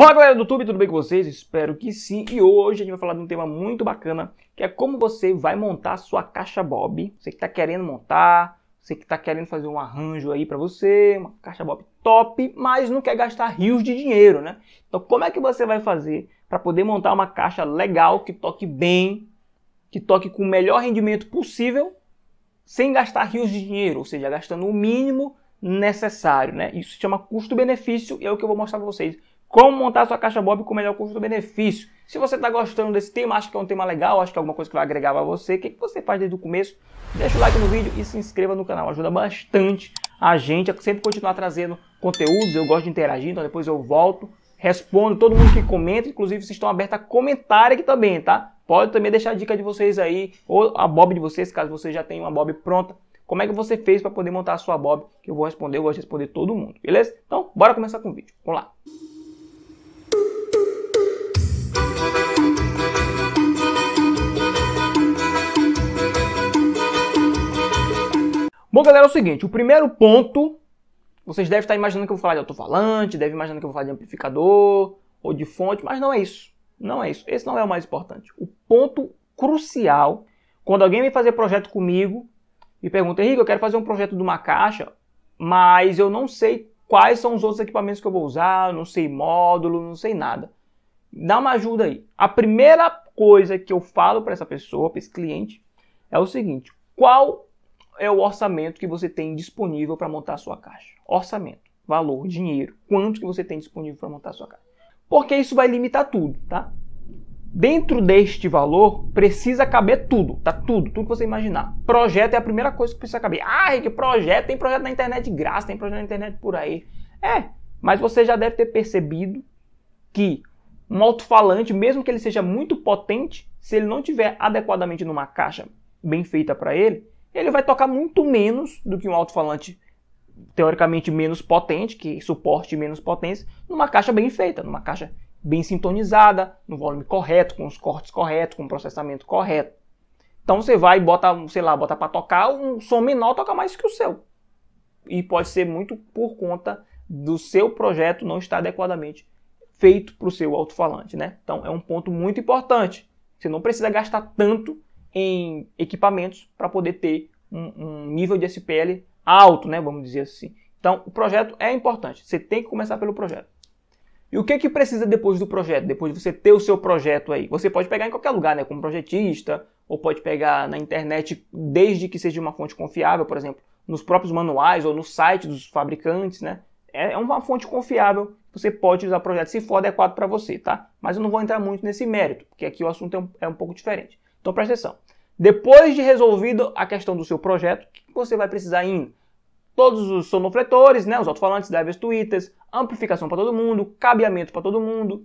Fala galera do YouTube, tudo bem com vocês? Espero que sim. E hoje a gente vai falar de um tema muito bacana, que é como você vai montar a sua caixa Bob. Você que está querendo montar, você que está querendo fazer um arranjo aí para você, uma caixa Bob top, mas não quer gastar rios de dinheiro, né? Então como é que você vai fazer para poder montar uma caixa legal, que toque bem, que toque com o melhor rendimento possível, sem gastar rios de dinheiro, ou seja, gastando o mínimo necessário, né? Isso se chama custo-benefício e é o que eu vou mostrar para vocês como montar sua caixa Bob com o melhor custo-benefício. Se você está gostando desse tema, acha que é um tema legal, acha que é alguma coisa que vai agregar para você, o que, que você faz desde o começo? Deixa o like no vídeo e se inscreva no canal. Ajuda bastante a gente a sempre continuar trazendo conteúdos. Eu gosto de interagir, então depois eu volto, respondo todo mundo que comenta. Inclusive, vocês estão abertos a comentário aqui também, tá? Pode também deixar a dica de vocês aí, ou a Bob de vocês, caso você já tenha uma Bob pronta. Como é que você fez para poder montar a sua Bob? Que eu vou responder, eu gosto de responder todo mundo, beleza? Então, bora começar com o vídeo. Vamos lá. Bom, galera, é o seguinte, o primeiro ponto, vocês devem estar imaginando que eu vou falar de alto-falante, devem imaginar que eu vou falar de amplificador ou de fonte, mas não é isso. Não é isso. Esse não é o mais importante. O ponto crucial, quando alguém vem fazer projeto comigo e pergunta, Henrique, eu quero fazer um projeto de uma caixa, mas eu não sei quais são os outros equipamentos que eu vou usar, eu não sei módulo, não sei nada. Dá uma ajuda aí. A primeira coisa que eu falo para essa pessoa, para esse cliente, é o seguinte: qual é o orçamento que você tem disponível para montar a sua caixa. Orçamento, valor, dinheiro, quanto que você tem disponível para montar a sua caixa. Porque isso vai limitar tudo, tá? Dentro deste valor precisa caber tudo, tá? Tudo, tudo que você imaginar. Projeto é a primeira coisa que precisa caber. Ah, que projeto, tem projeto na internet de graça, tem projeto na internet por aí. É, mas você já deve ter percebido que um alto-falante, mesmo que ele seja muito potente, se ele não tiver adequadamente numa caixa bem feita para ele, ele vai tocar muito menos do que um alto-falante teoricamente menos potente, que suporte menos potência, numa caixa bem feita, numa caixa bem sintonizada, no volume correto, com os cortes corretos, com o processamento correto. Então você vai e bota, sei lá, bota para tocar, um som menor toca mais que o seu. E pode ser muito por conta do seu projeto não estar adequadamente feito para o seu alto-falante, né? Então é um ponto muito importante. Você não precisa gastar tanto em equipamentos para poder ter um, um, nível de SPL alto, né, vamos dizer assim. Então, o projeto é importante. Você tem que começar pelo projeto. E o que, que precisa depois do projeto? Depois de você ter o seu projeto aí. Você pode pegar em qualquer lugar, né, como projetista, ou pode pegar na internet, desde que seja uma fonte confiável, por exemplo, nos próprios manuais ou no site dos fabricantes, né? É, é uma fonte confiável, você pode usar o projeto se for adequado para você, tá? Mas eu não vou entrar muito nesse mérito, porque aqui o assunto é um, é um pouco diferente. Então presta atenção. Depois de resolvido a questão do seu projeto, o que você vai precisar em todos os sonofletores, né, os alto-falantes, drivers, tweeters, amplificação para todo mundo, cabeamento para todo mundo,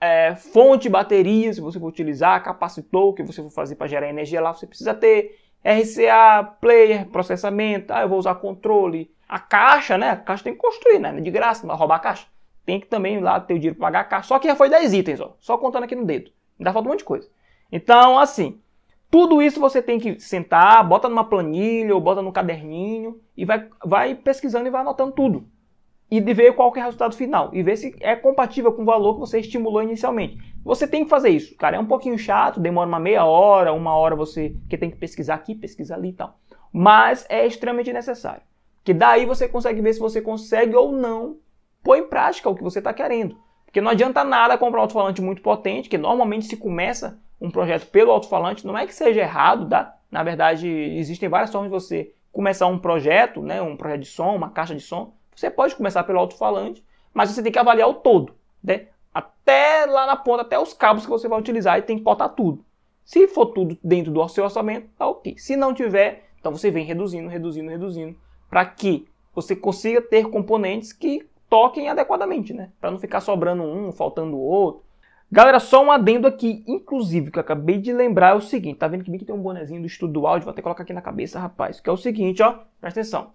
é, fonte, bateria, se você for utilizar, capacitor que você for fazer para gerar energia lá, você precisa ter, RCA, player, processamento, ah, eu vou usar controle, a caixa, né, a caixa tem que construir, né, é de graça, não roubar a caixa, tem que também lá ter o dinheiro para pagar a caixa, só que já foi 10 itens, ó, só contando aqui no dedo, ainda falta um monte de coisa. Então, assim, tudo isso você tem que sentar, bota numa planilha ou bota num caderninho e vai, vai pesquisando e vai anotando tudo. E de ver qual é o resultado final. E ver se é compatível com o valor que você estimulou inicialmente. Você tem que fazer isso, cara. É um pouquinho chato, demora uma meia hora, uma hora você que tem que pesquisar aqui, pesquisar ali e tal. Mas é extremamente necessário. Que daí você consegue ver se você consegue ou não pôr em prática o que você está querendo. Porque não adianta nada comprar um alto-falante muito potente, que normalmente se começa um projeto pelo alto-falante, não é que seja errado, tá? Na verdade, existem várias formas de você começar um projeto, né? Um projeto de som, uma caixa de som. Você pode começar pelo alto-falante, mas você tem que avaliar o todo, né? Até lá na ponta, até os cabos que você vai utilizar e tem que cortar tudo. Se for tudo dentro do seu orçamento, tá ok. Se não tiver, então você vem reduzindo, reduzindo, reduzindo, para que você consiga ter componentes que toquem adequadamente, né? Para não ficar sobrando um, faltando o outro. Galera, só um adendo aqui, inclusive, que eu acabei de lembrar é o seguinte, tá vendo que bem que tem um bonezinho do estudo áudio, vou até colocar aqui na cabeça, rapaz, que é o seguinte, ó, presta atenção.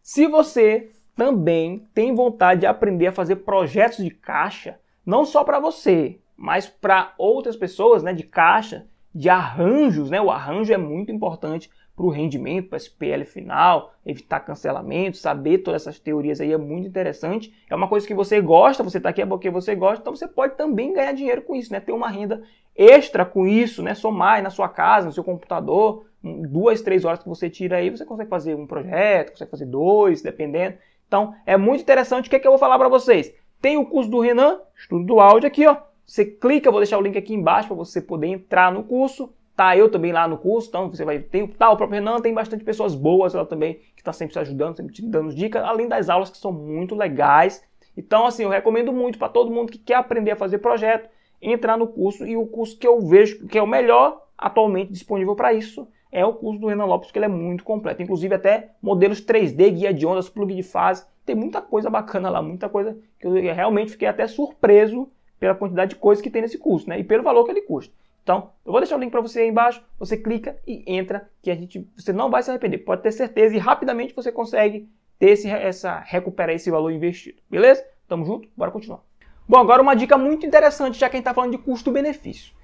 Se você também tem vontade de aprender a fazer projetos de caixa, não só para você, mas para outras pessoas, né, de caixa, de arranjos, né? O arranjo é muito importante para o rendimento, para esse PL final, evitar cancelamento, saber todas essas teorias aí é muito interessante. É uma coisa que você gosta, você está aqui é porque você gosta, então você pode também ganhar dinheiro com isso, né? Ter uma renda extra com isso, né? Somar aí na sua casa, no seu computador, duas, três horas que você tira aí, você consegue fazer um projeto, consegue fazer dois, dependendo. Então é muito interessante. O que é que eu vou falar para vocês? Tem o curso do Renan, estudo do áudio aqui, ó. Você clica, vou deixar o link aqui embaixo para você poder entrar no curso Tá eu também lá no curso, então você vai ter tá, o próprio Renan, tem bastante pessoas boas lá também, que está sempre te ajudando, sempre te dando dicas, além das aulas que são muito legais. Então, assim, eu recomendo muito para todo mundo que quer aprender a fazer projeto, entrar no curso e o curso que eu vejo que é o melhor atualmente disponível para isso é o curso do Renan Lopes, que ele é muito completo. Inclusive até modelos 3D, guia de ondas, plug de fase. Tem muita coisa bacana lá, muita coisa que eu realmente fiquei até surpreso pela quantidade de coisas que tem nesse curso, né? E pelo valor que ele custa. Então, eu vou deixar o link para você aí embaixo, você clica e entra, que a gente, você não vai se arrepender, pode ter certeza, e rapidamente você consegue ter esse, essa, recuperar esse valor investido, beleza? Tamo junto, bora continuar. Bom, agora uma dica muito interessante, já que a gente está falando de custo-benefício.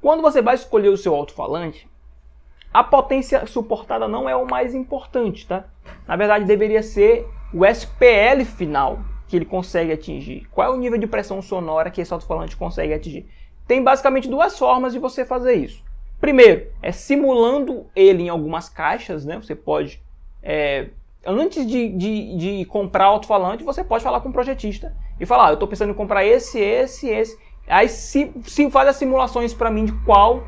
Quando você vai escolher o seu alto-falante, a potência suportada não é o mais importante, tá? Na verdade, deveria ser o SPL final que ele consegue atingir. Qual é o nível de pressão sonora que esse alto-falante consegue atingir? Tem basicamente duas formas de você fazer isso. Primeiro, é simulando ele em algumas caixas, né? Você pode, é, antes de, de, de comprar alto-falante, você pode falar com o projetista e falar, ah, eu estou pensando em comprar esse, esse, esse. Aí se faz as simulações para mim de qual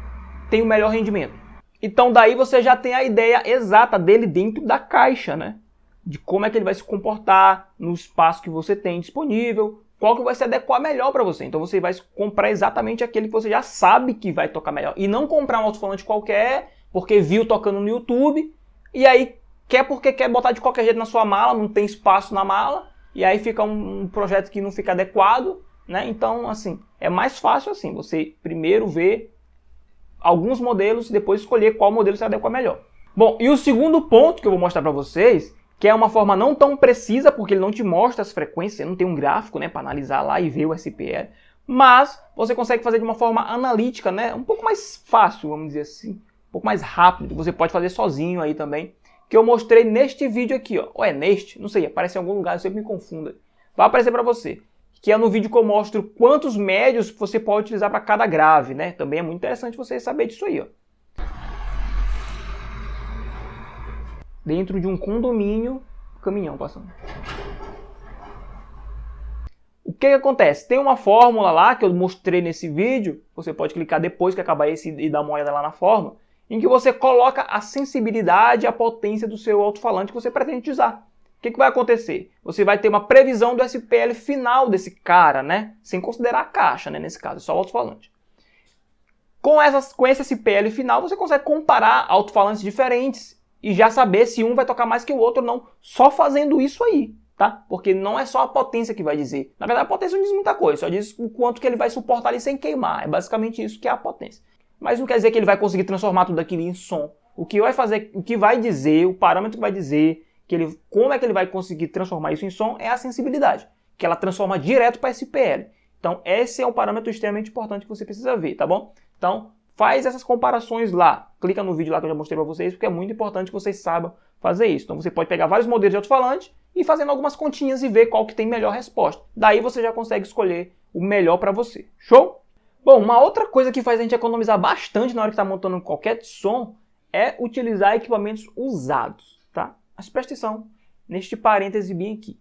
tem o melhor rendimento. Então daí você já tem a ideia exata dele dentro da caixa, né? De como é que ele vai se comportar no espaço que você tem disponível, qual que vai se adequar melhor para você. Então você vai comprar exatamente aquele que você já sabe que vai tocar melhor. E não comprar um alto-falante qualquer, porque viu tocando no YouTube, e aí quer porque quer botar de qualquer jeito na sua mala, não tem espaço na mala, e aí fica um, um projeto que não fica adequado, né? Então, assim, é mais fácil assim, você primeiro ver alguns modelos e depois escolher qual modelo se adequa melhor. Bom, e o segundo ponto que eu vou mostrar para vocês que é uma forma não tão precisa, porque ele não te mostra as frequências, não tem um gráfico né, para analisar lá e ver o SPR, mas você consegue fazer de uma forma analítica, né, um pouco mais fácil, vamos dizer assim, um pouco mais rápido, você pode fazer sozinho aí também, que eu mostrei neste vídeo aqui, ó. ou é neste, não sei, aparece em algum lugar, eu sempre me confunda, vai aparecer para você, que é no vídeo que eu mostro quantos médios você pode utilizar para cada grave, né, também é muito interessante você saber disso aí, ó. dentro de um condomínio, caminhão passando. O que, que, acontece? Tem uma fórmula lá que eu mostrei nesse vídeo, você pode clicar depois que acabar esse e dar uma olhada lá na fórmula, em que você coloca a sensibilidade e a potência do seu alto-falante que você pretende usar. O que, que vai acontecer? Você vai ter uma previsão do SPL final desse cara, né? Sem considerar a caixa, né? Nesse caso, é só o alto-falante. Com, com esse SPL final, você consegue comparar alto-falantes diferentes e já saber se um vai tocar mais que o outro ou não, só fazendo isso aí, tá? Porque não é só a potência que vai dizer. Na verdade, a potência não diz muita coisa, só diz o quanto que ele vai suportar ali sem queimar. É basicamente isso que é a potência. Mas não quer dizer que ele vai conseguir transformar tudo aquilo em som. O que vai fazer, o que vai dizer, o parâmetro que vai dizer que ele, como é que ele vai conseguir transformar isso em som é a sensibilidade, que ela transforma direto para SPL. Então, esse é um parâmetro extremamente importante que você precisa ver, tá bom? Então, faz essas comparações lá. Clica no vídeo lá que eu já mostrei para vocês, porque é muito importante que vocês saibam fazer isso. Então você pode pegar vários modelos de alto-falante e fazendo algumas continhas e ver qual que tem melhor resposta. Daí você já consegue escolher o melhor para você. Show? Bom, uma outra coisa que faz a gente economizar bastante na hora que está montando qualquer som é utilizar equipamentos usados, tá? Mas presta atenção neste parêntese bem aqui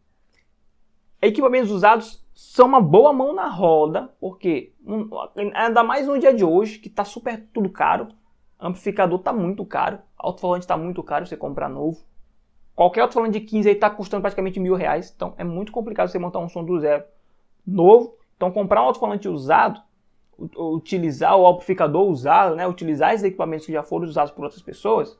equipamentos usados são uma boa mão na roda, porque ainda mais no dia de hoje, que está super tudo caro, amplificador está muito caro, alto-falante está muito caro você comprar novo. Qualquer alto-falante de 15 aí está custando praticamente mil reais, então é muito complicado você montar um som do zero novo. Então comprar um alto-falante usado, utilizar o amplificador usado, né, utilizar esses equipamentos que já foram usados por outras pessoas,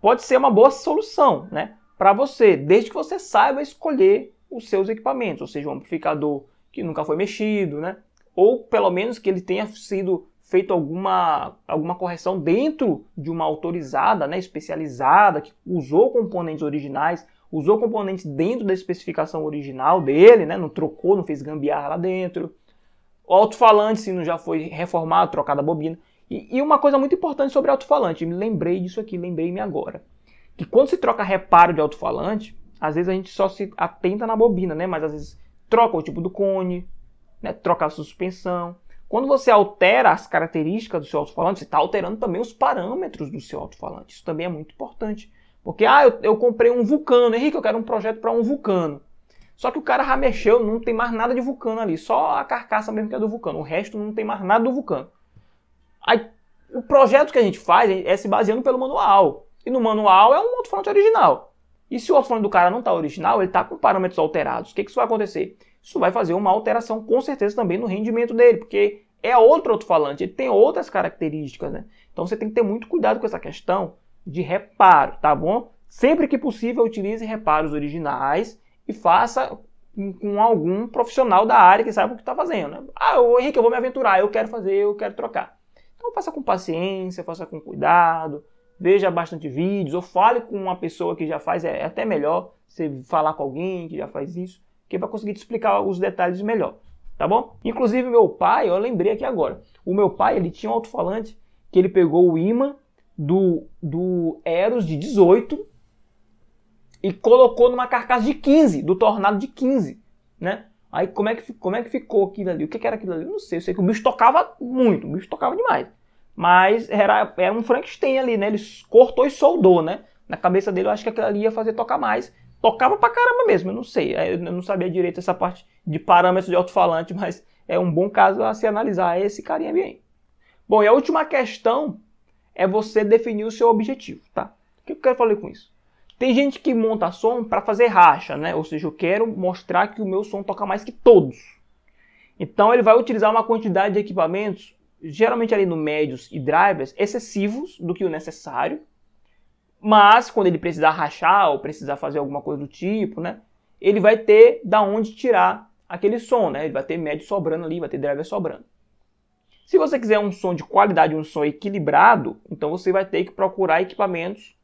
pode ser uma boa solução, né, para você, desde que você saiba escolher os seus equipamentos, ou seja, um amplificador que nunca foi mexido, né? Ou pelo menos que ele tenha sido feito alguma, alguma correção dentro de uma autorizada, né, especializada, que usou componentes originais, usou componentes dentro da especificação original dele, né, não trocou, não fez gambiarra lá dentro. O alto-falante, se não já foi reformado, trocada a bobina. E, e uma coisa muito importante sobre alto-falante, me lembrei disso aqui, lembrei-me agora. Que quando se troca reparo de alto-falante, às vezes a gente só se atenta na bobina, né? Mas às vezes troca o tipo do cone, né? troca a suspensão. Quando você altera as características do seu alto-falante, você está alterando também os parâmetros do seu alto-falante. Isso também é muito importante. Porque, ah, eu, eu comprei um vulcano. Henrique, eu quero um projeto para um vulcano. Só que o cara já mexeu, não tem mais nada de vulcano ali. Só a carcaça mesmo que é do vulcano. O resto não tem mais nada do vulcano. Aí, o projeto que a gente faz é se baseando pelo manual. E no manual é um alto-falante original. E se o orçamento do cara não está original, ele está com parâmetros alterados. O que, que isso vai acontecer? Isso vai fazer uma alteração, com certeza, também no rendimento dele, porque é outro outro falante, ele tem outras características, né? Então você tem que ter muito cuidado com essa questão de reparo, tá bom? Sempre que possível, utilize reparos originais e faça com algum profissional da área que saiba o que está fazendo. Né? Ah, o Henrique, eu vou me aventurar, eu quero fazer, eu quero trocar. Então faça com paciência, faça com cuidado, veja bastante vídeos, ou fale com uma pessoa que já faz, é até melhor você falar com alguém que já faz isso, que é para conseguir te explicar os detalhes melhor, tá bom? Inclusive meu pai, eu lembrei aqui agora, o meu pai ele tinha um alto-falante que ele pegou o imã do, do Eros de 18 e colocou numa carcaça de 15, do Tornado de 15, né? Aí como é que, como é que ficou aquilo ali? O que, que era aquilo ali? Eu não sei, eu sei que o bicho tocava muito, o bicho tocava demais. Mas era, era um Frankenstein ali, né? Ele cortou e soldou, né? Na cabeça dele eu acho que aquilo ali ia fazer tocar mais. Tocava pra caramba mesmo, eu não sei. É, eu não sabia direito essa parte de parâmetros de alto-falante, mas é um bom caso a se analisar esse carinha bem. Bom, e a última questão é você definir o seu objetivo, tá? O que eu quero falar com isso? Tem gente que monta som para fazer racha, né? Ou seja, eu quero mostrar que o meu som toca mais que todos. Então ele vai utilizar uma quantidade de equipamentos geralmente ali no médios e drivers, excessivos do que o necessário, mas quando ele precisar rachar ou precisar fazer alguma coisa do tipo, né, ele vai ter da onde tirar aquele som, né, ele vai ter médio sobrando ali, vai ter driver sobrando. Se você quiser um som de qualidade, um som equilibrado, então você vai ter que procurar equipamentos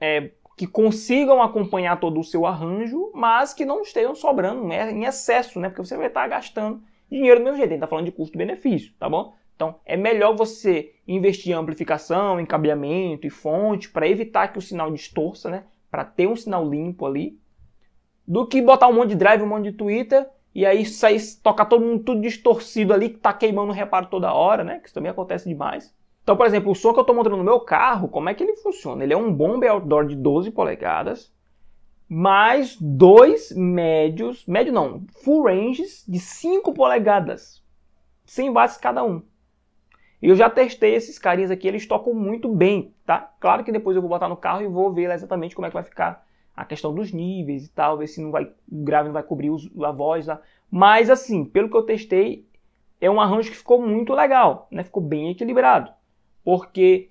é, que consigam acompanhar todo o seu arranjo, mas que não estejam sobrando né, em excesso, né, porque você vai estar gastando Dinheiro do mesmo jeito, a gente está falando de custo-benefício, tá bom? Então, é melhor você investir em amplificação, em cabeamento e fonte para evitar que o sinal distorça, né? Para ter um sinal limpo ali, do que botar um monte de drive, um monte de Twitter e aí sair tocar todo mundo tudo distorcido ali que tá queimando o reparo toda hora, né? Que isso também acontece demais. Então, por exemplo, o som que eu estou montando no meu carro, como é que ele funciona? Ele é um bombe outdoor de 12 polegadas, mais dois médios, médio não, full ranges de 5 polegadas, 100 base cada um. Eu já testei esses carinhas aqui, eles tocam muito bem, tá? Claro que depois eu vou botar no carro e vou ver exatamente como é que vai ficar a questão dos níveis e tal, ver se não vai, o grave não vai cobrir a voz lá. Mas assim, pelo que eu testei, é um arranjo que ficou muito legal, né? Ficou bem equilibrado, porque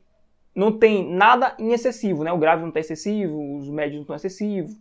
não tem nada em excessivo, né? O grave não está excessivo, os médios não estão excessivos,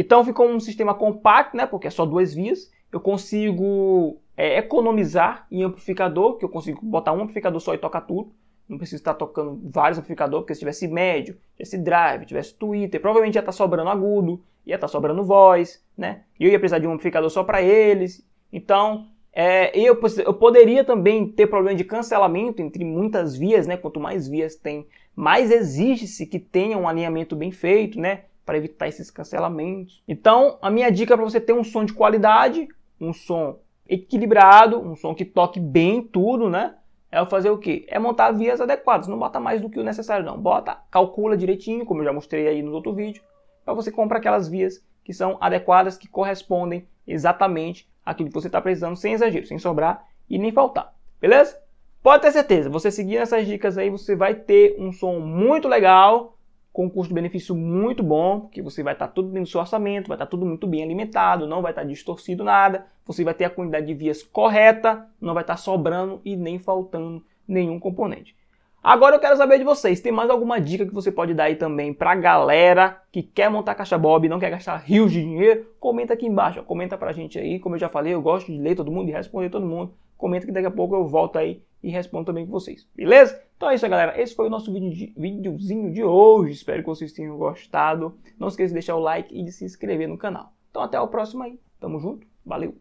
então ficou um sistema compacto, né, porque é só duas vias. Eu consigo é, economizar em amplificador, que eu consigo botar um amplificador só e tocar tudo. Não preciso estar tocando vários amplificadores, porque se tivesse médio, tivesse drive, tivesse Twitter, provavelmente ia estar sobrando agudo, ia estar sobrando voz, né? E eu ia precisar de um amplificador só para eles. Então, é, eu, eu poderia também ter problema de cancelamento entre muitas vias, né? Quanto mais vias tem, mais exige-se que tenha um alinhamento bem feito, né? para evitar esses cancelamentos. Então, a minha dica para você ter um som de qualidade, um som equilibrado, um som que toque bem tudo, né? É fazer o quê? É montar vias adequadas. Não bota mais do que o necessário, não. Bota, calcula direitinho, como eu já mostrei aí no outro vídeo, para você comprar aquelas vias que são adequadas, que correspondem exatamente àquilo que você está precisando, sem exagero, sem sobrar e nem faltar. Beleza? Pode ter certeza, você seguindo essas dicas aí, você vai ter um som muito legal, com um custo-benefício muito bom, porque você vai estar tudo dentro do seu orçamento, vai estar tudo muito bem alimentado, não vai estar distorcido nada, você vai ter a quantidade de vias correta, não vai estar sobrando e nem faltando nenhum componente. Agora eu quero saber de vocês, tem mais alguma dica que você pode dar aí também a galera que quer montar caixa bob, e não quer gastar rios de dinheiro? Comenta aqui embaixo, ó, comenta a gente aí, como eu já falei, eu gosto de ler todo mundo e responder todo mundo comenta que daqui a pouco eu volto aí e respondo também com vocês. Beleza? Então é isso aí, galera. Esse foi o nosso vídeo de, videozinho de hoje. Espero que vocês tenham gostado. Não esqueça de deixar o like e de se inscrever no canal. Então até o próximo aí. Tamo junto. Valeu!